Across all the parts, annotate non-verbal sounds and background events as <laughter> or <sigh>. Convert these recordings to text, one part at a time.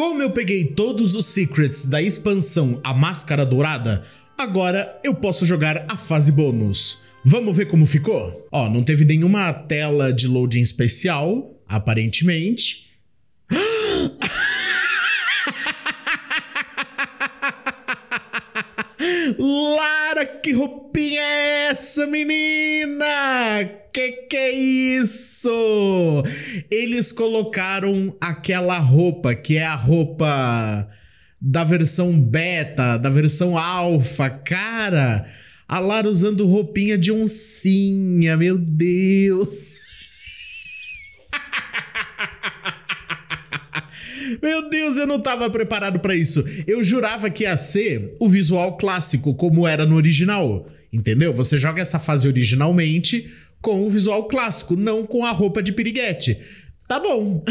Como eu peguei todos os secrets da expansão A Máscara Dourada, agora eu posso jogar a fase bônus. Vamos ver como ficou? Ó, não teve nenhuma tela de loading especial, aparentemente. Lara, que roupinha é essa, menina? Que que é isso? Eles colocaram aquela roupa que é a roupa da versão beta, da versão alfa, cara. A Lara usando roupinha de oncinha, meu Deus. Meu Deus, eu não tava preparado para isso. Eu jurava que ia ser o visual clássico, como era no original. Entendeu? Você joga essa fase originalmente com o visual clássico, não com a roupa de piriguete. Tá bom. <laughs>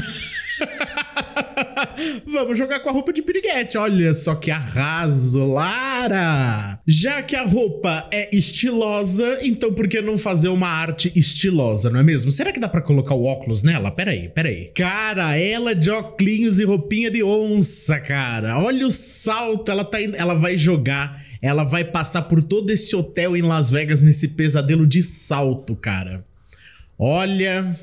Vamos jogar com a roupa de piriguete. Olha só que arraso, Lara! Já que a roupa é estilosa, então por que não fazer uma arte estilosa, não é mesmo? Será que dá para colocar o óculos nela? Peraí, peraí. Cara, ela é de óculos e roupinha de onça, cara. Olha o salto, ela, tá ela vai jogar ela vai passar por todo esse hotel em Las Vegas nesse pesadelo de salto, cara. Olha,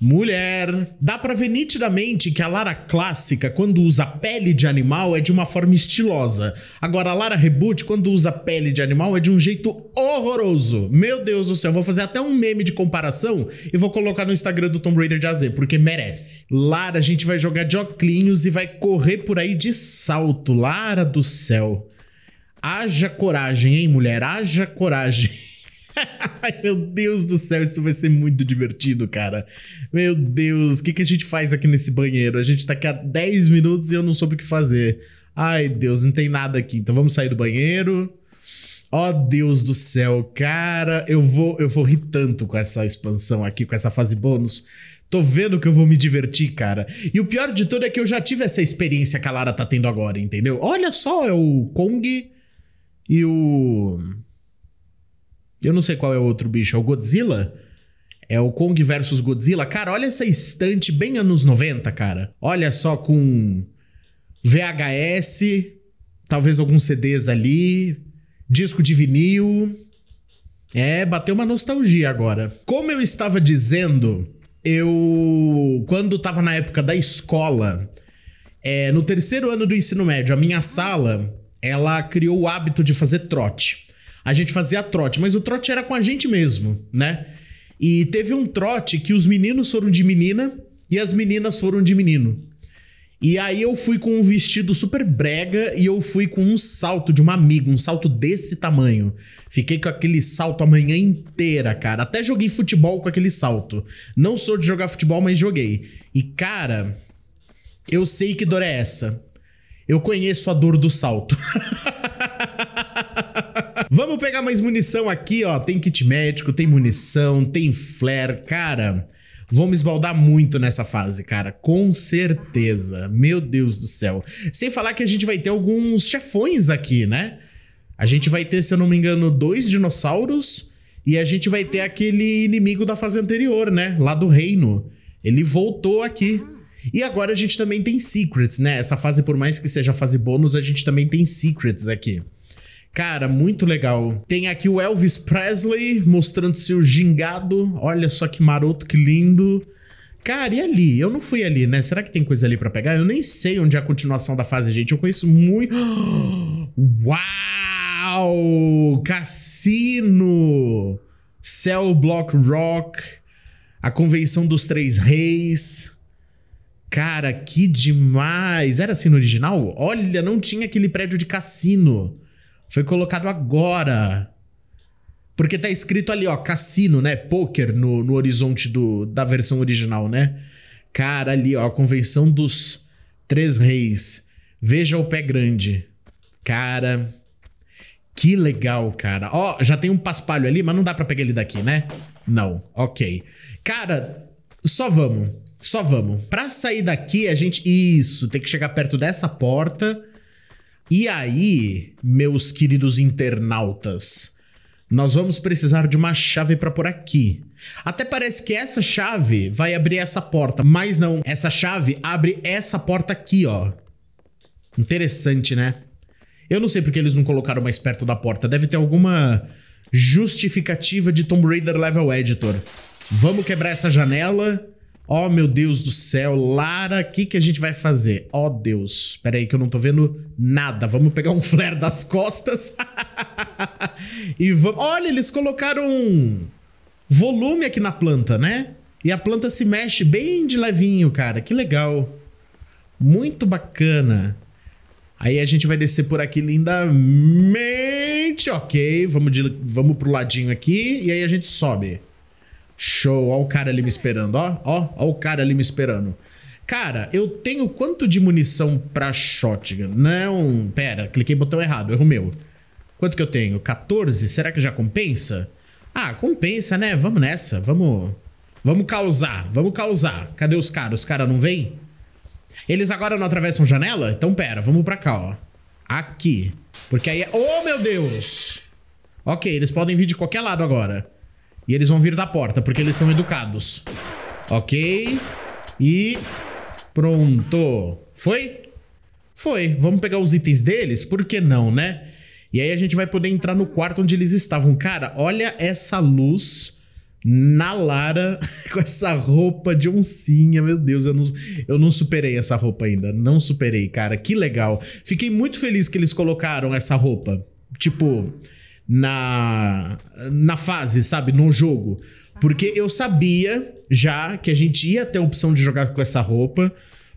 Mulher. Dá pra ver nitidamente que a Lara clássica, quando usa pele de animal, é de uma forma estilosa. Agora, a Lara Reboot, quando usa pele de animal, é de um jeito horroroso. Meu Deus do céu, vou fazer até um meme de comparação e vou colocar no Instagram do Tomb Raider de AZ, porque merece. Lara, a gente vai jogar de oclinhos e vai correr por aí de salto. Lara do céu. Haja coragem, hein, mulher? Haja coragem. <laughs> Ai, meu Deus do céu, isso vai ser muito divertido, cara. Meu Deus, o que, que a gente faz aqui nesse banheiro? A gente tá aqui há 10 minutos e eu não soube o que fazer. Ai, Deus, não tem nada aqui. Então vamos sair do banheiro. Ó oh, Deus do céu, cara, eu vou eu vou rir tanto com essa expansão aqui, com essa fase bônus. Tô vendo que eu vou me divertir, cara. E o pior de tudo é que eu já tive essa experiência que a Lara tá tendo agora, entendeu? Olha só, é o Kong e o eu não sei qual é o outro bicho. É o Godzilla? É o Kong versus Godzilla. Cara, olha essa estante bem anos 90, cara. Olha só com VHS, talvez alguns CDs ali, disco de vinil. É, bateu uma nostalgia agora. Como eu estava dizendo, eu. Quando estava na época da escola, é, no terceiro ano do ensino médio, a minha sala ela criou o hábito de fazer trote a gente fazia trote, mas o trote era com a gente mesmo, né? E teve um trote que os meninos foram de menina e as meninas foram de menino. E aí eu fui com um vestido super brega e eu fui com um salto de uma amiga, um salto desse tamanho. Fiquei com aquele salto a manhã inteira, cara. Até joguei futebol com aquele salto. Não sou de jogar futebol, mas joguei. E cara, eu sei que dor é essa. Eu conheço a dor do salto. <laughs> Vamos pegar mais munição aqui, ó. Tem kit médico, tem munição, tem flare. Cara, vamos esbaldar muito nessa fase, cara. Com certeza. Meu Deus do céu. Sem falar que a gente vai ter alguns chefões aqui, né? A gente vai ter, se eu não me engano, dois dinossauros. E a gente vai ter aquele inimigo da fase anterior, né? Lá do reino. Ele voltou aqui. E agora a gente também tem secrets, né? Essa fase, por mais que seja fase bônus, a gente também tem secrets aqui. Cara, muito legal. Tem aqui o Elvis Presley mostrando seu gingado. Olha só que maroto, que lindo. Cara, e ali? Eu não fui ali, né? Será que tem coisa ali para pegar? Eu nem sei onde é a continuação da fase, gente. Eu conheço muito. <gasps> Uau! Cassino! Cell Block Rock. A Convenção dos Três Reis. Cara, que demais! Era assim no original? Olha, não tinha aquele prédio de cassino. Foi colocado agora. Porque tá escrito ali, ó, cassino, né? Poker no, no horizonte do, da versão original, né? Cara, ali, ó, a convenção dos três reis. Veja o pé grande. Cara, que legal, cara. Ó, já tem um paspalho ali, mas não dá para pegar ele daqui, né? Não, ok. Cara, só vamos. Só vamos. Pra sair daqui, a gente. Isso, tem que chegar perto dessa porta. E aí, meus queridos internautas, nós vamos precisar de uma chave para por aqui. Até parece que essa chave vai abrir essa porta, mas não, essa chave abre essa porta aqui, ó. Interessante, né? Eu não sei porque eles não colocaram mais perto da porta. Deve ter alguma justificativa de Tomb Raider Level Editor. Vamos quebrar essa janela Oh, meu Deus do céu, Lara, o que, que a gente vai fazer? Oh, Deus, espera aí que eu não tô vendo nada. Vamos pegar um flare das costas. <laughs> e vamos... Olha, eles colocaram um volume aqui na planta, né? E a planta se mexe bem de levinho, cara. Que legal. Muito bacana. Aí a gente vai descer por aqui lindamente. Ok, vamos, de, vamos pro ladinho aqui e aí a gente sobe. Show, ó o cara ali me esperando, ó, ó, ó o cara ali me esperando. Cara, eu tenho quanto de munição pra shotgun? Não, pera, cliquei no botão errado, erro meu. Quanto que eu tenho? 14? Será que já compensa? Ah, compensa, né? Vamos nessa, vamos... Vamos causar, vamos causar. Cadê os caras? Os caras não vêm? Eles agora não atravessam janela? Então pera, vamos pra cá, ó. Aqui. Porque aí é... Oh, meu Deus! Ok, eles podem vir de qualquer lado agora. E eles vão vir da porta, porque eles são educados. Ok. E... Pronto. Foi? Foi. Vamos pegar os itens deles? Por que não, né? E aí a gente vai poder entrar no quarto onde eles estavam. Cara, olha essa luz na Lara <laughs> com essa roupa de oncinha. Meu Deus, eu não, eu não superei essa roupa ainda. Não superei, cara. Que legal. Fiquei muito feliz que eles colocaram essa roupa. Tipo, na, na fase, sabe? No jogo. Porque eu sabia já que a gente ia ter a opção de jogar com essa roupa.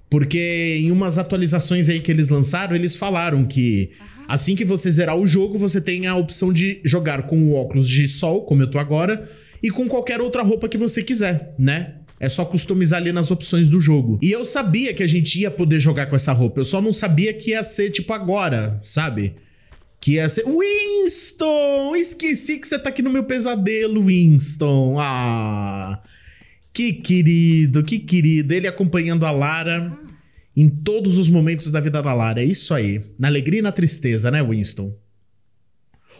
Porque em umas atualizações aí que eles lançaram, eles falaram que assim que você zerar o jogo, você tem a opção de jogar com o óculos de sol, como eu tô agora, e com qualquer outra roupa que você quiser, né? É só customizar ali nas opções do jogo. E eu sabia que a gente ia poder jogar com essa roupa, eu só não sabia que ia ser tipo agora, sabe? Que ia é ser. Winston! Esqueci que você tá aqui no meu pesadelo, Winston! Ah! Que querido, que querido. Ele acompanhando a Lara em todos os momentos da vida da Lara. É isso aí. Na alegria e na tristeza, né, Winston?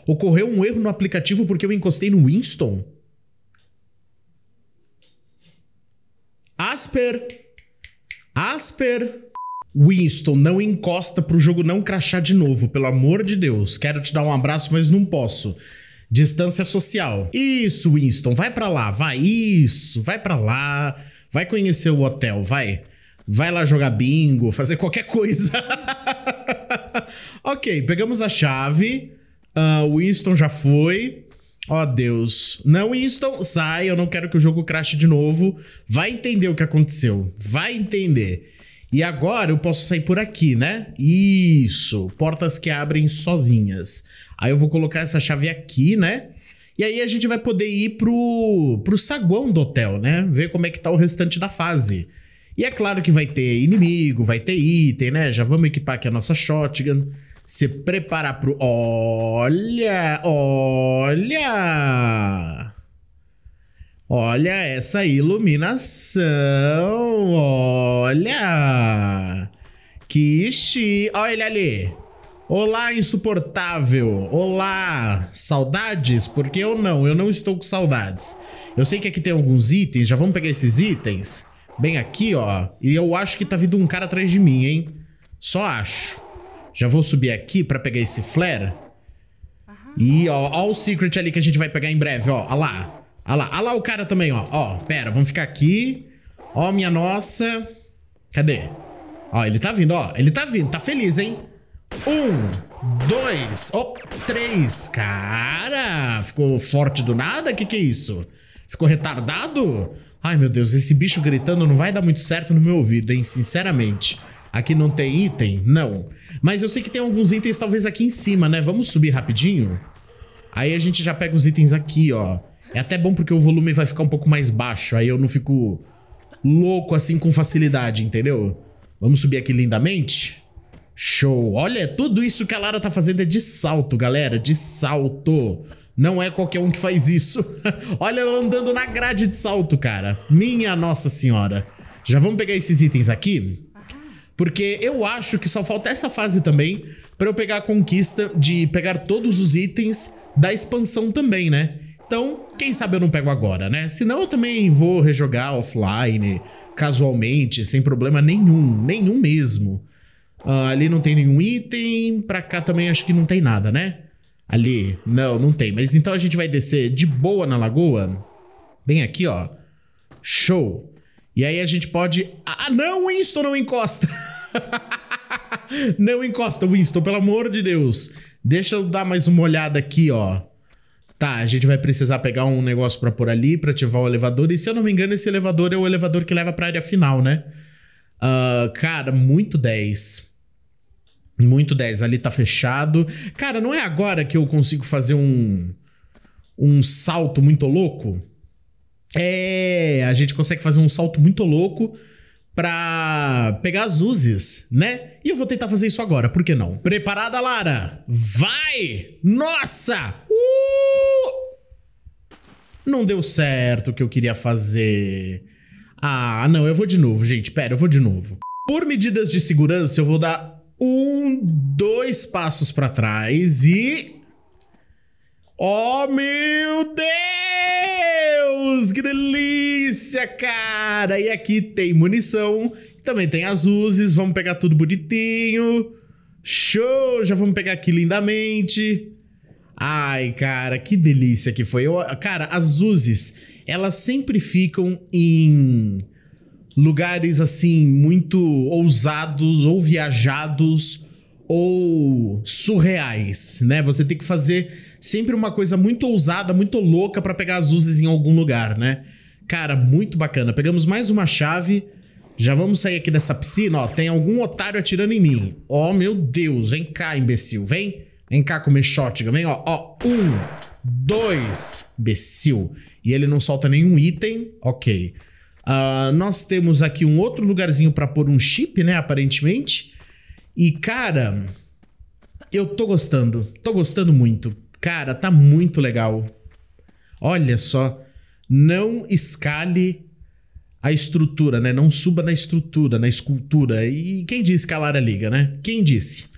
Ocorreu um erro no aplicativo porque eu encostei no Winston? Asper. Asper. Winston, não encosta pro jogo não crachar de novo, pelo amor de Deus. Quero te dar um abraço, mas não posso. Distância social. Isso, Winston, vai para lá, vai. Isso, vai para lá. Vai conhecer o hotel, vai. Vai lá jogar bingo, fazer qualquer coisa. <laughs> ok, pegamos a chave. Uh, Winston já foi. Ó oh, Deus. Não, Winston, sai. Eu não quero que o jogo crashe de novo. Vai entender o que aconteceu. Vai entender. E agora eu posso sair por aqui, né? Isso, portas que abrem sozinhas. Aí eu vou colocar essa chave aqui, né? E aí a gente vai poder ir pro, pro saguão do hotel, né? Ver como é que tá o restante da fase. E é claro que vai ter inimigo, vai ter item, né? Já vamos equipar aqui a nossa shotgun. Se preparar pro... Olha! Olha! Olha essa iluminação! Olha! Que chi... Olha ele ali! Olá, insuportável! Olá! Saudades? Porque eu não, eu não estou com saudades. Eu sei que aqui tem alguns itens, já vamos pegar esses itens. Bem aqui, ó. E eu acho que tá vindo um cara atrás de mim, hein? Só acho. Já vou subir aqui pra pegar esse flare. E, ó, ó o secret ali que a gente vai pegar em breve, ó. Ó lá. Olha lá, lá o cara também, ó. Ó, pera, vamos ficar aqui. Ó, minha nossa. Cadê? Ó, ele tá vindo, ó. Ele tá vindo, tá feliz, hein? Um, dois, ó, três. Cara, ficou forte do nada? Que que é isso? Ficou retardado? Ai, meu Deus, esse bicho gritando não vai dar muito certo no meu ouvido, hein? Sinceramente. Aqui não tem item? Não. Mas eu sei que tem alguns itens talvez aqui em cima, né? Vamos subir rapidinho? Aí a gente já pega os itens aqui, ó. É até bom porque o volume vai ficar um pouco mais baixo, aí eu não fico louco assim com facilidade, entendeu? Vamos subir aqui lindamente? Show! Olha, tudo isso que a Lara tá fazendo é de salto, galera, de salto. Não é qualquer um que faz isso. <laughs> Olha ela andando na grade de salto, cara. Minha nossa senhora. Já vamos pegar esses itens aqui? Porque eu acho que só falta essa fase também para eu pegar a conquista de pegar todos os itens da expansão também, né? Então, quem sabe eu não pego agora, né? não, eu também vou rejogar offline, casualmente, sem problema nenhum, nenhum mesmo. Uh, ali não tem nenhum item, pra cá também acho que não tem nada, né? Ali, não, não tem. Mas então a gente vai descer de boa na lagoa, bem aqui, ó. Show! E aí a gente pode... Ah, não, Winston, não encosta! <laughs> não encosta, Winston, pelo amor de Deus. Deixa eu dar mais uma olhada aqui, ó tá, a gente vai precisar pegar um negócio para pôr ali, para ativar o elevador, e se eu não me engano, esse elevador é o elevador que leva pra área final, né? Uh, cara, muito 10. Muito 10. Ali tá fechado. Cara, não é agora que eu consigo fazer um, um salto muito louco? É, a gente consegue fazer um salto muito louco pra pegar as uses, né? E eu vou tentar fazer isso agora, por que não? Preparada, Lara? Vai! Nossa! Uh! Não deu certo o que eu queria fazer. Ah, não, eu vou de novo, gente. Pera, eu vou de novo. Por medidas de segurança, eu vou dar um, dois passos para trás e. Oh, meu Deus! Que delícia, cara! E aqui tem munição, também tem as uses, vamos pegar tudo bonitinho. Show! Já vamos pegar aqui lindamente. Ai, cara, que delícia que foi. Eu, cara, as Uzis, elas sempre ficam em lugares assim muito ousados ou viajados ou surreais, né? Você tem que fazer sempre uma coisa muito ousada, muito louca para pegar as Uzis em algum lugar, né? Cara, muito bacana. Pegamos mais uma chave. Já vamos sair aqui dessa piscina, ó. Tem algum otário atirando em mim. Ó, oh, meu Deus, vem cá, imbecil, vem. Vem cá comer shotgun. Vem, ó. Ó, um, dois. Becil. E ele não solta nenhum item. Ok. Uh, nós temos aqui um outro lugarzinho para pôr um chip, né? Aparentemente. E, cara... Eu tô gostando. Tô gostando muito. Cara, tá muito legal. Olha só. Não escale a estrutura, né? Não suba na estrutura, na escultura. E quem disse calar a liga, né? Quem disse?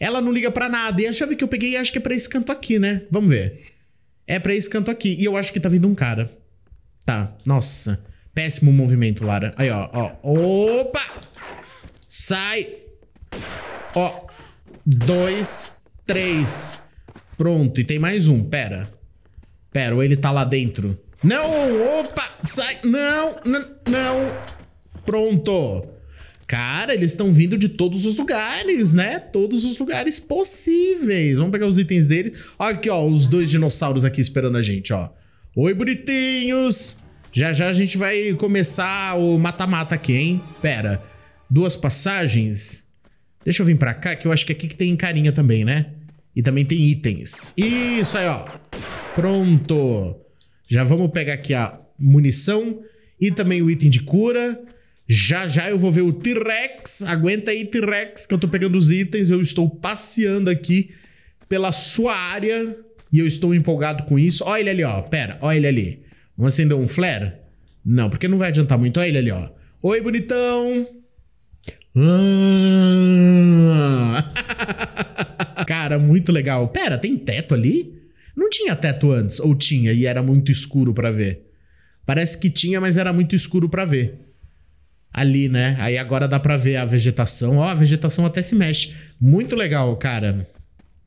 Ela não liga para nada. E a chave que eu peguei, acho que é pra esse canto aqui, né? Vamos ver. É pra esse canto aqui. E eu acho que tá vindo um cara. Tá. Nossa. Péssimo movimento, Lara. Aí, ó. ó. Opa! Sai! Ó. Dois. Três. Pronto. E tem mais um. Pera. Pera, ou ele tá lá dentro? Não! Opa! Sai! Não! Não! Pronto! Cara, eles estão vindo de todos os lugares, né? Todos os lugares possíveis. Vamos pegar os itens dele. Olha aqui, ó, os dois dinossauros aqui esperando a gente, ó. Oi, bonitinhos! Já já a gente vai começar o mata-mata aqui, hein? Pera, duas passagens. Deixa eu vir pra cá, que eu acho que aqui que tem carinha também, né? E também tem itens. Isso aí, ó. Pronto. Já vamos pegar aqui a munição e também o item de cura. Já já eu vou ver o T-Rex. Aguenta aí, T-Rex, que eu tô pegando os itens. Eu estou passeando aqui pela sua área e eu estou empolgado com isso. Olha ele ali, ó. Pera, olha ele ali. Vamos acender um flare? Não, porque não vai adiantar muito. Olha ele ali, ó. Oi, bonitão. Ah. <laughs> Cara, muito legal. Pera, tem teto ali? Não tinha teto antes, ou tinha e era muito escuro para ver? Parece que tinha, mas era muito escuro para ver ali, né? Aí agora dá para ver a vegetação. Ó, a vegetação até se mexe. Muito legal, cara.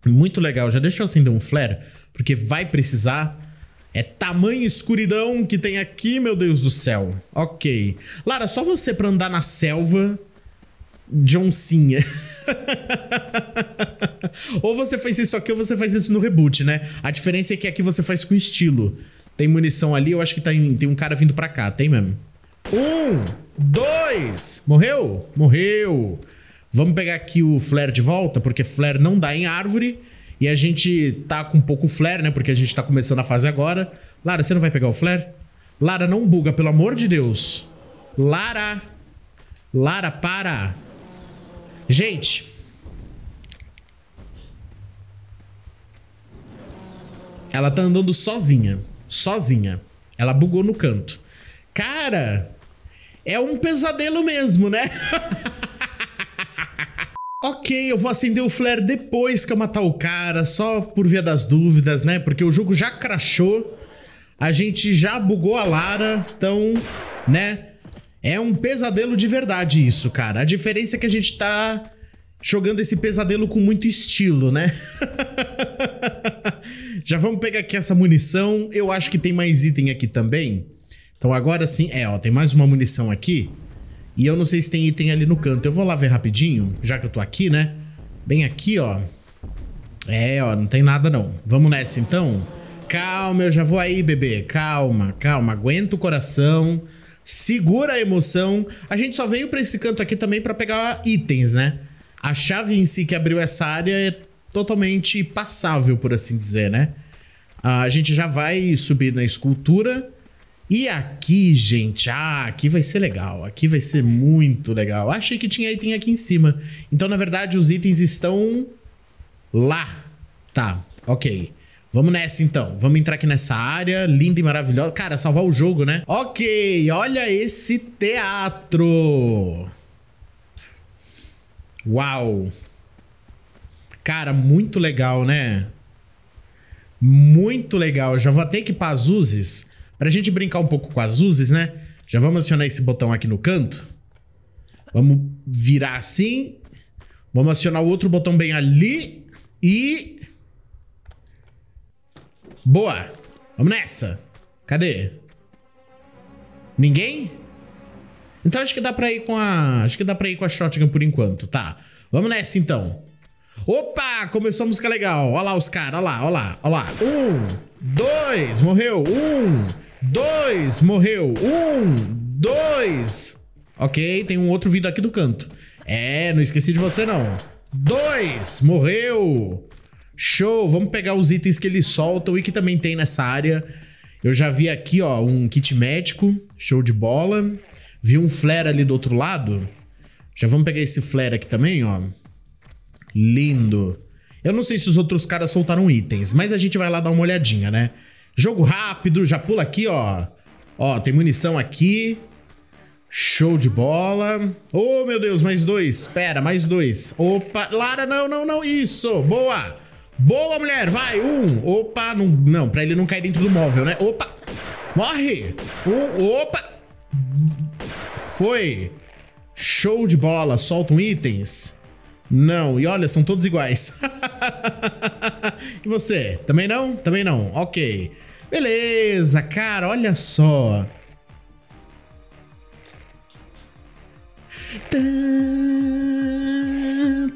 Muito legal. Já deixa eu acender um flare, porque vai precisar. É tamanha escuridão que tem aqui, meu Deus do céu. Ok. Lara, só você pra andar na selva, Johncinha. <laughs> ou você faz isso aqui ou você faz isso no reboot, né? A diferença é que aqui você faz com estilo. Tem munição ali, eu acho que tá em, tem um cara vindo pra cá. Tem mesmo. Um dois. Morreu? Morreu. Vamos pegar aqui o flare de volta, porque flare não dá em árvore. E a gente tá com um pouco flare, né? Porque a gente tá começando a fase agora. Lara, você não vai pegar o flare? Lara, não buga, pelo amor de Deus. Lara. Lara, para. Gente. Ela tá andando sozinha. Sozinha. Ela bugou no canto. Cara, é um pesadelo mesmo, né? <laughs> Ok, eu vou acender o flare depois que eu matar o cara, só por via das dúvidas, né? Porque o jogo já crashou, a gente já bugou a Lara, então, né? É um pesadelo de verdade isso, cara. A diferença é que a gente tá jogando esse pesadelo com muito estilo, né? <laughs> já vamos pegar aqui essa munição. Eu acho que tem mais item aqui também. Então agora sim, é, ó, tem mais uma munição aqui. E eu não sei se tem item ali no canto. Eu vou lá ver rapidinho, já que eu tô aqui, né? Bem aqui, ó. É, ó, não tem nada não. Vamos nessa então. Calma, eu já vou aí, bebê. Calma, calma. Aguenta o coração. Segura a emoção. A gente só veio para esse canto aqui também para pegar itens, né? A chave em si que abriu essa área é totalmente passável, por assim dizer, né? Ah, a gente já vai subir na escultura e aqui, gente, ah, aqui vai ser legal, aqui vai ser muito legal. Achei que tinha item aqui em cima. Então, na verdade, os itens estão lá. Tá, ok. Vamos nessa então, vamos entrar aqui nessa área, linda e maravilhosa. Cara, salvar o jogo, né? Ok, olha esse teatro. Uau. Cara, muito legal, né? Muito legal. já vou até equipar as uzes para a gente brincar um pouco com as luzes, né? Já vamos acionar esse botão aqui no canto. Vamos virar assim. Vamos acionar o outro botão bem ali. E... Boa. Vamos nessa. Cadê? Ninguém? Então acho que dá pra ir com a... Acho que dá pra ir com a shotgun por enquanto, tá. Vamos nessa, então. Opa! Começou a música legal. Olha lá os caras, olha lá, olha lá, olha lá. Um, dois, morreu. Um, Dois, morreu. Um, dois. Ok, tem um outro vindo aqui do canto. É, não esqueci de você não. Dois, morreu. Show, vamos pegar os itens que eles soltam e que também tem nessa área. Eu já vi aqui, ó, um kit médico. Show de bola. Vi um flare ali do outro lado. Já vamos pegar esse flare aqui também, ó. Lindo. Eu não sei se os outros caras soltaram itens, mas a gente vai lá dar uma olhadinha, né? Jogo rápido, já pula aqui, ó. Ó, tem munição aqui. Show de bola. Oh, meu Deus, mais dois. Espera, mais dois. Opa, Lara, não, não, não. Isso, boa. Boa, mulher, vai. Um. Opa, não, não, pra ele não cair dentro do móvel, né? Opa, morre. Um, opa. Foi. Show de bola. Soltam itens. Não. E olha, são todos iguais. <laughs> e você? Também não? Também não. Ok. Beleza, cara, olha só. Tum,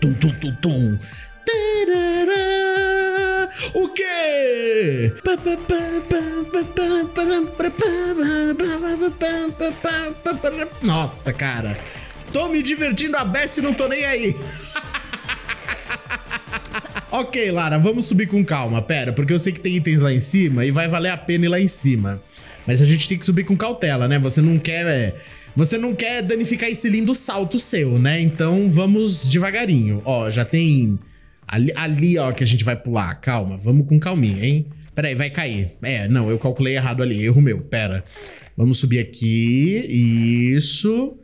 tum, tum, tum. Nossa, cara. Tô me divertindo a Bess e não tô nem aí. <laughs> ok, Lara, vamos subir com calma. Pera, porque eu sei que tem itens lá em cima e vai valer a pena ir lá em cima. Mas a gente tem que subir com cautela, né? Você não quer... É... Você não quer danificar esse lindo salto seu, né? Então vamos devagarinho. Ó, já tem... Ali, ali, ó, que a gente vai pular. Calma, vamos com calminha, hein? Peraí, vai cair. É, não, eu calculei errado ali, erro meu. Pera. Vamos subir aqui. Isso.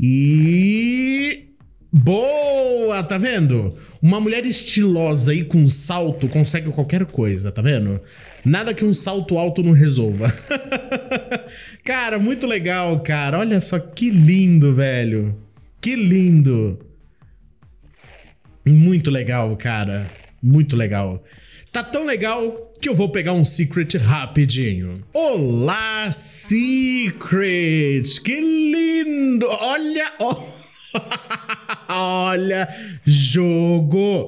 E. Boa, tá vendo? Uma mulher estilosa e com salto consegue qualquer coisa, tá vendo? Nada que um salto alto não resolva. <laughs> cara, muito legal, cara. Olha só que lindo, velho. Que lindo. Muito legal, cara. Muito legal. Tá tão legal que eu vou pegar um secret rapidinho. Olá, secret! Que lindo! Olha, <laughs> Olha, jogo!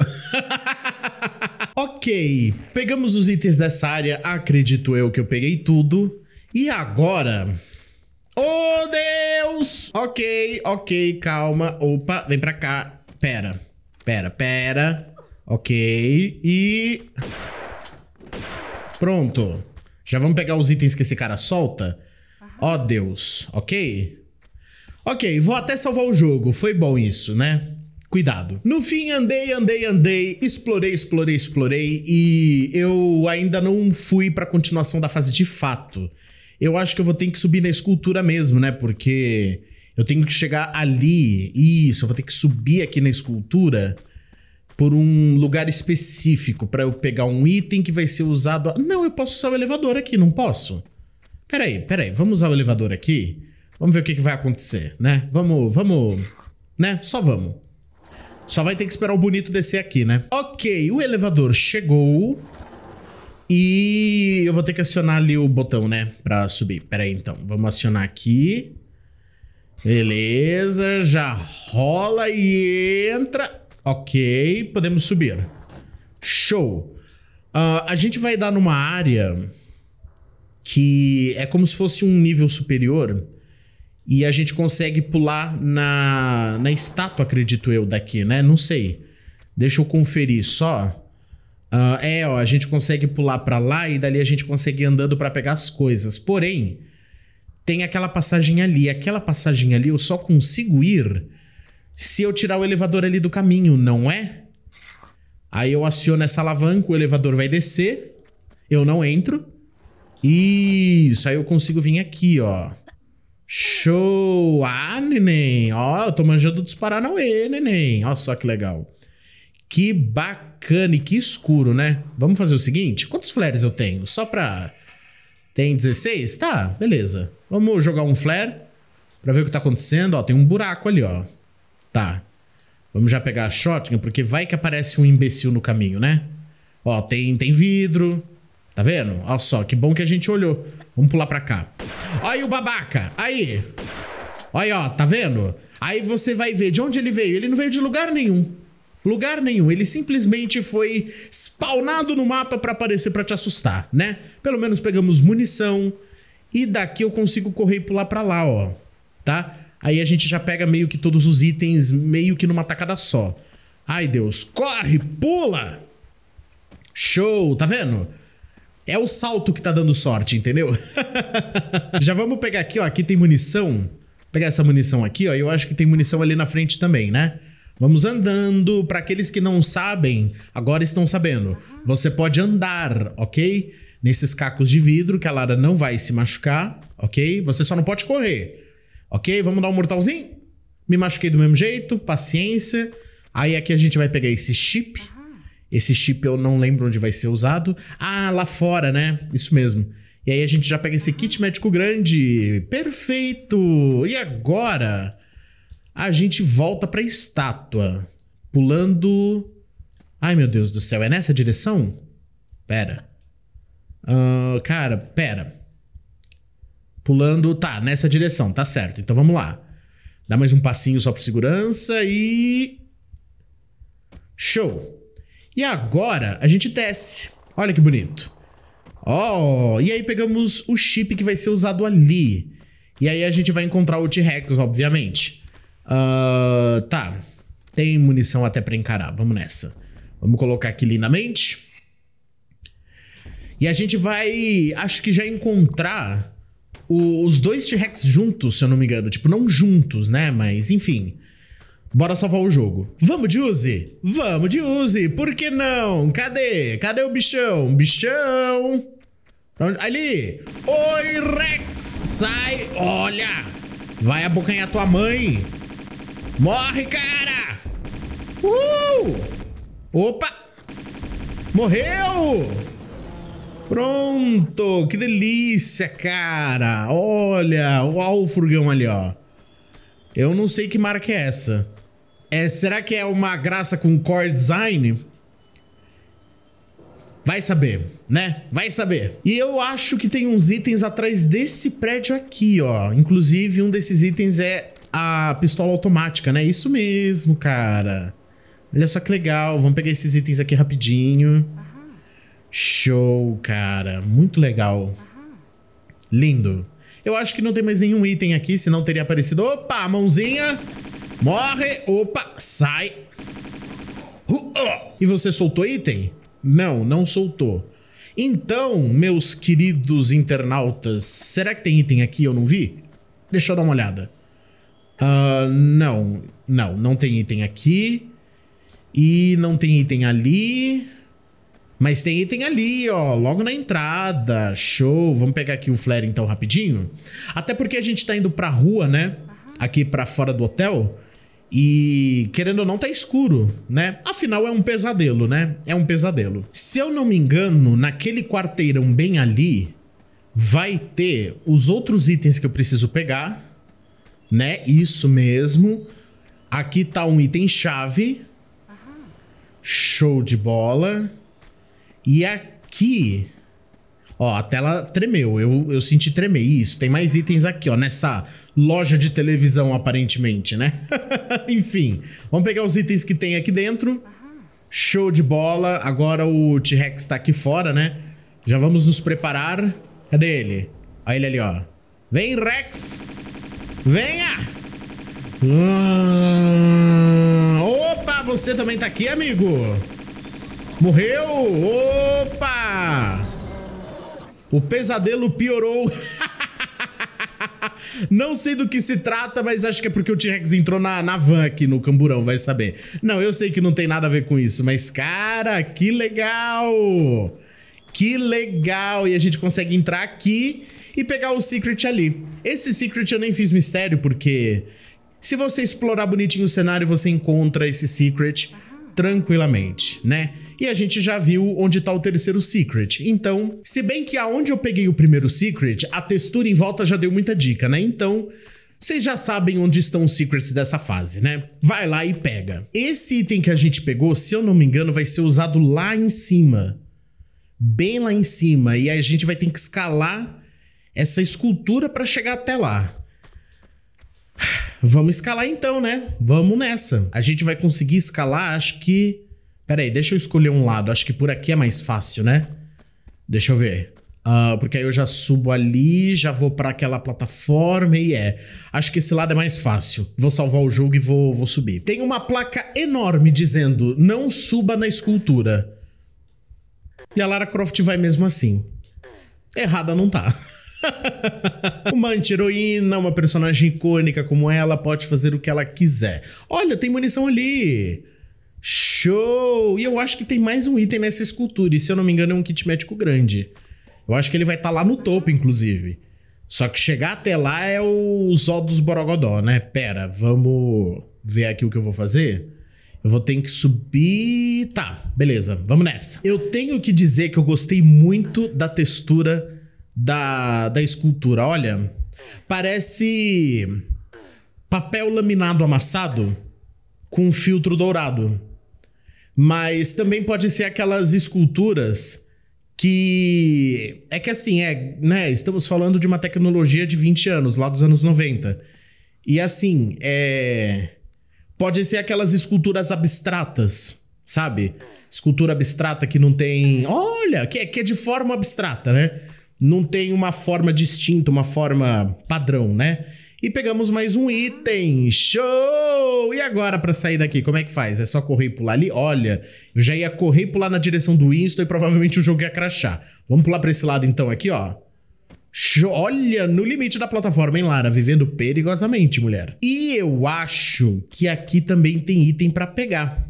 <laughs> ok, pegamos os itens dessa área, acredito eu que eu peguei tudo. E agora... Oh, Deus! Ok, ok, calma. Opa, vem pra cá. Pera, pera, pera. Ok. E... Pronto. Já vamos pegar os itens que esse cara solta. Ó oh, Deus, ok? Ok, vou até salvar o jogo, foi bom isso, né? Cuidado. No fim, andei, andei, andei, explorei, explorei, explorei e eu ainda não fui pra continuação da fase de fato. Eu acho que eu vou ter que subir na escultura mesmo, né? Porque eu tenho que chegar ali, isso, eu vou ter que subir aqui na escultura por um lugar específico para eu pegar um item que vai ser usado. Não, eu posso usar o elevador aqui, não posso? Peraí, peraí, vamos usar o elevador aqui? Vamos ver o que, que vai acontecer, né? Vamos, vamos, né? Só vamos. Só vai ter que esperar o bonito descer aqui, né? Ok, o elevador chegou. E eu vou ter que acionar ali o botão, né? Pra subir. Pera aí, então. Vamos acionar aqui. Beleza, já rola e entra. Ok, podemos subir. Show. Uh, a gente vai dar numa área que é como se fosse um nível superior e a gente consegue pular na, na estátua, acredito eu, daqui, né? Não sei. Deixa eu conferir só. Uh, é, ó, a gente consegue pular para lá e dali a gente consegue ir andando para pegar as coisas. Porém, tem aquela passagem ali. Aquela passagem ali eu só consigo ir se eu tirar o elevador ali do caminho, não é? Aí eu aciono essa alavanca, o elevador vai descer, eu não entro. Isso, aí eu consigo vir aqui, ó. Show! Ah, neném! Ó, eu tô manjando dos Paranauê, neném! Ó só que legal. Que bacana e que escuro, né? Vamos fazer o seguinte? Quantos flares eu tenho? Só pra... Tem 16? Tá, beleza. Vamos jogar um flare pra ver o que tá acontecendo. Ó, tem um buraco ali, ó. Tá. Vamos já pegar a shotgun, porque vai que aparece um imbecil no caminho, né? Ó, tem, tem vidro. Tá vendo? Olha só, que bom que a gente olhou. Vamos pular pra cá. Olha o babaca. Aí. Olha, ó, tá vendo? Aí você vai ver de onde ele veio. Ele não veio de lugar nenhum. Lugar nenhum. Ele simplesmente foi spawnado no mapa para aparecer para te assustar, né? Pelo menos pegamos munição. E daqui eu consigo correr e pular pra lá, ó. Tá? Aí a gente já pega meio que todos os itens, meio que numa tacada só. Ai, Deus. Corre, pula! Show, tá vendo? É o salto que tá dando sorte, entendeu? <laughs> já vamos pegar aqui, ó. Aqui tem munição. Vou pegar essa munição aqui, ó. Eu acho que tem munição ali na frente também, né? Vamos andando. Para aqueles que não sabem, agora estão sabendo. Você pode andar, ok? Nesses cacos de vidro, que a Lara não vai se machucar, ok? Você só não pode correr. Ok, vamos dar um mortalzinho. Me machuquei do mesmo jeito, paciência. Aí aqui a gente vai pegar esse chip. Esse chip eu não lembro onde vai ser usado. Ah, lá fora, né? Isso mesmo. E aí a gente já pega esse kit médico grande. Perfeito! E agora a gente volta pra estátua. Pulando. Ai meu Deus do céu, é nessa direção? Pera. Uh, cara, pera. Pulando, tá, nessa direção, tá certo. Então vamos lá. Dá mais um passinho só por segurança e. Show! E agora a gente desce. Olha que bonito. Ó, oh, e aí pegamos o chip que vai ser usado ali. E aí a gente vai encontrar o T-Rex, obviamente. Uh, tá. Tem munição até pra encarar. Vamos nessa. Vamos colocar aqui lindamente. E a gente vai, acho que já encontrar o, os dois T-Rex juntos, se eu não me engano. Tipo, não juntos, né? Mas enfim. Bora salvar o jogo. Vamos de Uzi? Vamos de Uzi, por que não? Cadê? Cadê o bichão? Bichão! Ali! Oi, Rex! Sai! Olha! Vai abocanhar tua mãe! Morre, cara! Uhul! Opa! Morreu! Pronto! Que delícia, cara! Olha, olha o furgão ali, ó. Eu não sei que marca é essa. É, será que é uma graça com core design? Vai saber, né? Vai saber. E eu acho que tem uns itens atrás desse prédio aqui, ó. Inclusive, um desses itens é a pistola automática, né? Isso mesmo, cara. Olha só que legal. Vamos pegar esses itens aqui rapidinho. Show, cara. Muito legal. Lindo. Eu acho que não tem mais nenhum item aqui, senão teria aparecido. Opa, mãozinha. Morre. Opa, sai. Uh, oh. E você soltou item? Não, não soltou. Então, meus queridos internautas, será que tem item aqui eu não vi? Deixa eu dar uma olhada. Uh, não, não, não tem item aqui. E não tem item ali. Mas tem item ali, ó, logo na entrada. Show. Vamos pegar aqui o flare então rapidinho. Até porque a gente tá indo pra rua, né? Aqui pra fora do hotel. E querendo ou não, tá escuro, né? Afinal, é um pesadelo, né? É um pesadelo. Se eu não me engano, naquele quarteirão bem ali, vai ter os outros itens que eu preciso pegar, né? Isso mesmo. Aqui tá um item chave. Show de bola. E aqui, ó, a tela tremeu. Eu, eu senti tremer. Isso, tem mais itens aqui, ó, nessa loja de televisão, aparentemente, né? <laughs> Enfim, vamos pegar os itens que tem aqui dentro. Show de bola. Agora o T-Rex tá aqui fora, né? Já vamos nos preparar. Cadê ele? Olha ele ali, ó. Vem, Rex! Venha! Ah, opa, você também tá aqui, amigo! Morreu! Opa! O pesadelo piorou. <laughs> Não sei do que se trata, mas acho que é porque o T-Rex entrou na, na van aqui no camburão, vai saber. Não, eu sei que não tem nada a ver com isso, mas cara, que legal! Que legal! E a gente consegue entrar aqui e pegar o Secret ali. Esse Secret eu nem fiz mistério, porque se você explorar bonitinho o cenário, você encontra esse Secret tranquilamente, né? E a gente já viu onde tá o terceiro secret. Então, se bem que aonde eu peguei o primeiro secret, a textura em volta já deu muita dica, né? Então, vocês já sabem onde estão os secrets dessa fase, né? Vai lá e pega. Esse item que a gente pegou, se eu não me engano, vai ser usado lá em cima. Bem lá em cima. E a gente vai ter que escalar essa escultura para chegar até lá. Vamos escalar então, né? Vamos nessa. A gente vai conseguir escalar, acho que... Pera aí, deixa eu escolher um lado. Acho que por aqui é mais fácil, né? Deixa eu ver. Uh, porque aí eu já subo ali, já vou para aquela plataforma e é. Acho que esse lado é mais fácil. Vou salvar o jogo e vou, vou subir. Tem uma placa enorme dizendo: não suba na escultura. E a Lara Croft vai mesmo assim. Errada não tá. <laughs> <laughs> uma anti-heroína, uma personagem icônica como ela, pode fazer o que ela quiser. Olha, tem munição ali! Show! E eu acho que tem mais um item nessa escultura, e se eu não me engano é um kit médico grande. Eu acho que ele vai estar tá lá no topo, inclusive. Só que chegar até lá é o Zó dos Borogodó, né? Pera, vamos ver aqui o que eu vou fazer. Eu vou ter que subir. Tá, beleza, vamos nessa. Eu tenho que dizer que eu gostei muito da textura da, da escultura. Olha, parece papel laminado amassado com filtro dourado. Mas também pode ser aquelas esculturas que é que assim, é, né, estamos falando de uma tecnologia de 20 anos, lá dos anos 90. E assim, é pode ser aquelas esculturas abstratas, sabe? Escultura abstrata que não tem, olha, que é, que é de forma abstrata, né? não tem uma forma distinta, uma forma padrão, né? E pegamos mais um item. Show! E agora para sair daqui, como é que faz? É só correr e pular ali? Olha, eu já ia correr e pular na direção do Insta e provavelmente o jogo ia crachar. Vamos pular para esse lado então aqui, ó. Olha, no limite da plataforma, hein, Lara? Vivendo perigosamente, mulher. E eu acho que aqui também tem item para pegar.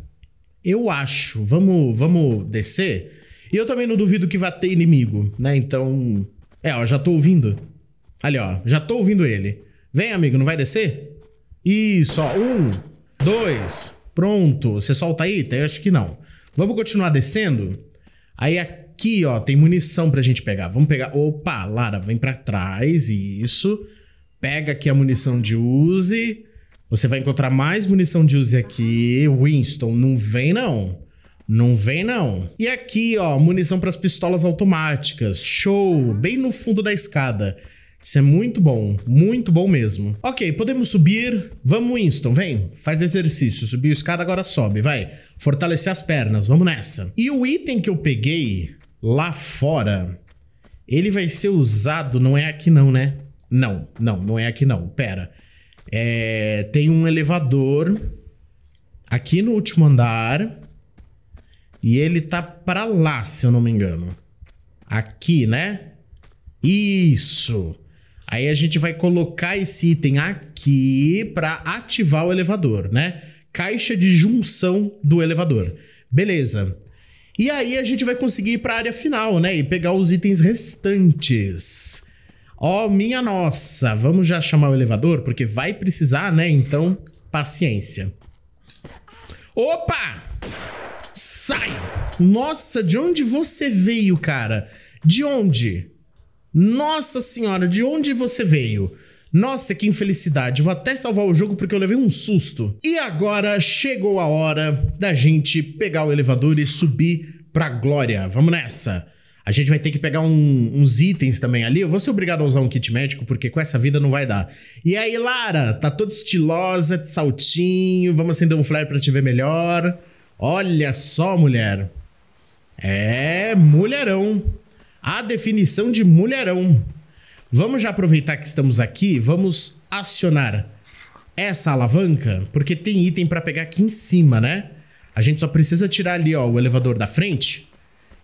Eu acho. Vamos, vamos descer? E eu também não duvido que vá ter inimigo, né? Então. É, ó, já tô ouvindo. Ali, ó. Já tô ouvindo ele. Vem, amigo, não vai descer? Isso, ó. Um, dois. Pronto. Você solta aí? Eu acho que não. Vamos continuar descendo? Aí aqui, ó, tem munição pra gente pegar. Vamos pegar... Opa, Lara, vem pra trás. Isso. Pega aqui a munição de Uzi. Você vai encontrar mais munição de Uzi aqui. Winston, não vem não. Não vem, não. E aqui, ó, munição para as pistolas automáticas. Show! Bem no fundo da escada. Isso é muito bom, muito bom mesmo. Ok, podemos subir. Vamos, Winston, vem. Faz exercício. Subiu a escada, agora sobe, vai. Fortalecer as pernas, vamos nessa. E o item que eu peguei lá fora, ele vai ser usado, não é aqui não, né? Não, não, não é aqui não, pera. É, tem um elevador aqui no último andar e ele tá pra lá, se eu não me engano. Aqui, né? Isso! Aí a gente vai colocar esse item aqui para ativar o elevador, né? Caixa de junção do elevador. Beleza. E aí a gente vai conseguir ir para a área final, né? E pegar os itens restantes. Ó, oh, minha nossa, vamos já chamar o elevador, porque vai precisar, né? Então, paciência. Opa! Sai! Nossa, de onde você veio, cara? De onde? Nossa senhora, de onde você veio? Nossa, que infelicidade. Vou até salvar o jogo porque eu levei um susto. E agora chegou a hora da gente pegar o elevador e subir pra glória. Vamos nessa. A gente vai ter que pegar um, uns itens também ali. Eu vou ser obrigado a usar um kit médico, porque com essa vida não vai dar. E aí, Lara, tá toda estilosa, de saltinho. Vamos acender um flare pra te ver melhor. Olha só, mulher. É mulherão. A definição de mulherão. Vamos já aproveitar que estamos aqui, vamos acionar essa alavanca, porque tem item para pegar aqui em cima, né? A gente só precisa tirar ali, ó, o elevador da frente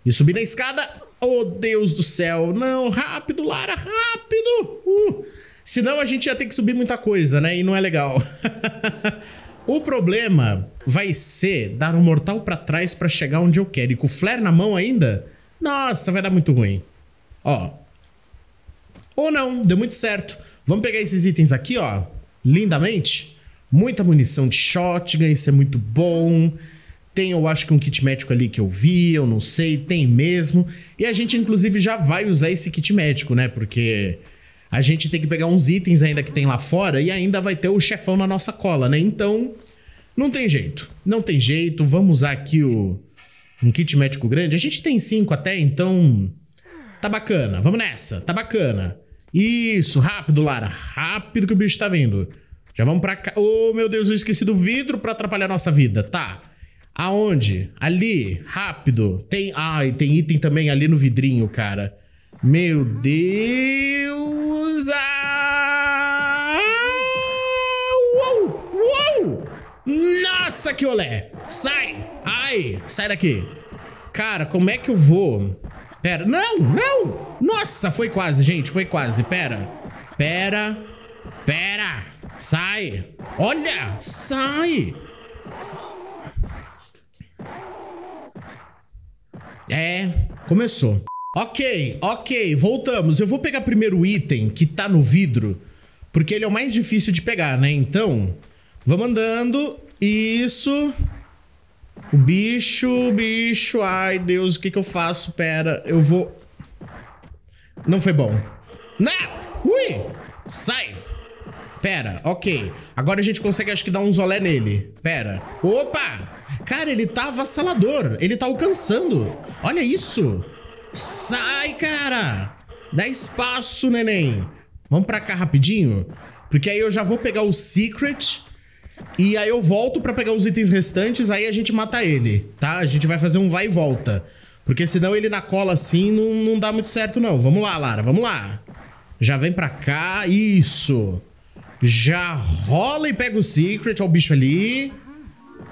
e subir na escada. Oh, Deus do céu! Não, rápido, Lara, rápido! Uh! Senão a gente ia ter que subir muita coisa, né? E não é legal. <laughs> O problema vai ser dar um mortal para trás para chegar onde eu quero. E com o flare na mão ainda? Nossa, vai dar muito ruim. Ó. Ou não, deu muito certo. Vamos pegar esses itens aqui, ó. Lindamente. Muita munição de shotgun, isso é muito bom. Tem, eu acho que um kit médico ali que eu vi, eu não sei, tem mesmo. E a gente, inclusive, já vai usar esse kit médico, né? Porque a gente tem que pegar uns itens ainda que tem lá fora e ainda vai ter o chefão na nossa cola, né? Então, não tem jeito. Não tem jeito. Vamos usar aqui o um kit médico grande. A gente tem cinco até, então tá bacana. Vamos nessa. Tá bacana. Isso, rápido, Lara. Rápido que o bicho tá vindo. Já vamos pra cá. Oh, meu Deus, eu esqueci do vidro pra atrapalhar nossa vida. Tá. Aonde? Ali. Rápido. Tem. Ai, tem item também ali no vidrinho, cara. Meu Deus! Ah! Uou! Uou! Nossa, que olé! Sai! Ai! Sai daqui! Cara, como é que eu vou? Pera. Não! Não! Nossa, foi quase, gente. Foi quase. Pera. Pera. Pera. Sai. Olha! Sai! É. Começou. Ok, ok, voltamos. Eu vou pegar primeiro o item que tá no vidro, porque ele é o mais difícil de pegar, né? Então, vamos andando. Isso. O bicho, bicho. Ai, Deus, o que que eu faço? Pera, eu vou... Não foi bom. Não! Né? Ui! Sai! Pera, ok. Agora a gente consegue, acho que, dar um zolé nele. Pera. Opa! Cara, ele tá avassalador. Ele tá alcançando. Olha isso. Sai, cara! Dá espaço, neném. Vamos pra cá rapidinho? Porque aí eu já vou pegar o Secret. E aí eu volto pra pegar os itens restantes, aí a gente mata ele, tá? A gente vai fazer um vai e volta. Porque senão ele na cola assim não, não dá muito certo, não. Vamos lá, Lara, vamos lá. Já vem pra cá, isso. Já rola e pega o Secret, ó o bicho ali.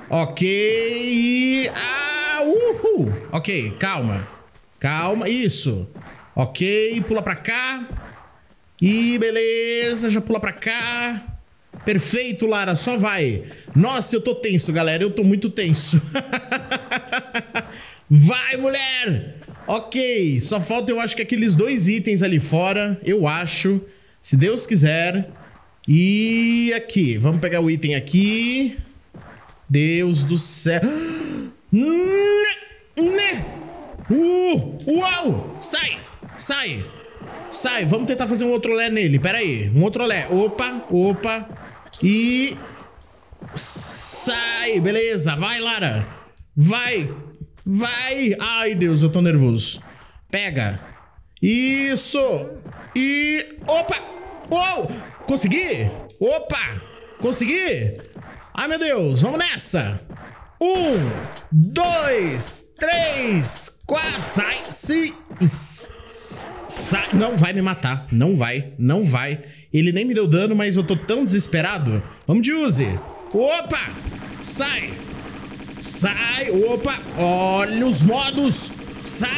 Ok, e... Ah, uhul. Ok, calma. Calma, isso. Ok, pula pra cá. E beleza, já pula pra cá. Perfeito, Lara, só vai. Nossa, eu tô tenso, galera, eu tô muito tenso. <laughs> vai, mulher! Ok, só falta eu acho que aqueles dois itens ali fora, eu acho. Se Deus quiser. E aqui, vamos pegar o item aqui. Deus do céu. <gasps> Né? né? Uh! Uau! Sai! Sai! Sai! Vamos tentar fazer um outro lé nele. Pera aí. Um outro lé. Opa, opa. E... Sai! Beleza. Vai, Lara. Vai! Vai! Ai, Deus, eu tô nervoso. Pega. Isso! E... Opa! Uou! Consegui! Opa! Consegui! Ai, meu Deus. Vamos nessa! Um, dois, três, quatro, sai, sim, sai. Não vai me matar, não vai, não vai. Ele nem me deu dano, mas eu tô tão desesperado. Vamos de Uzi. Opa, sai, sai, opa, olha os modos, sai.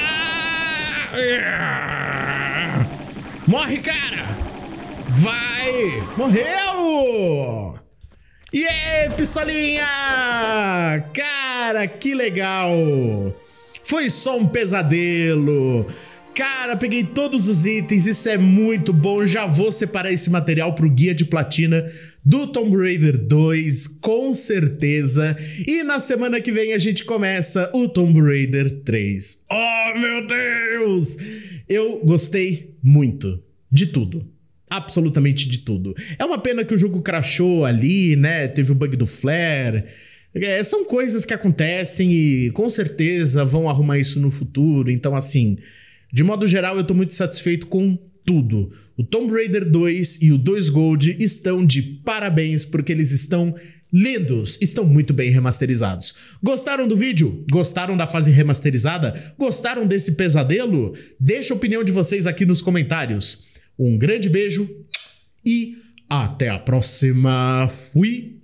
Morre, cara. Vai, morreu. E aí, pistolinha! Cara, que legal! Foi só um pesadelo! Cara, peguei todos os itens, isso é muito bom. Já vou separar esse material para o guia de platina do Tomb Raider 2, com certeza. E na semana que vem a gente começa o Tomb Raider 3. Oh, meu Deus! Eu gostei muito de tudo absolutamente de tudo. É uma pena que o jogo crashou ali, né? Teve o bug do flare. É, são coisas que acontecem e com certeza vão arrumar isso no futuro. Então, assim, de modo geral, eu tô muito satisfeito com tudo. O Tomb Raider 2 e o 2 Gold estão de parabéns porque eles estão lindos, estão muito bem remasterizados. Gostaram do vídeo? Gostaram da fase remasterizada? Gostaram desse pesadelo? Deixa a opinião de vocês aqui nos comentários. Um grande beijo e até a próxima. Fui!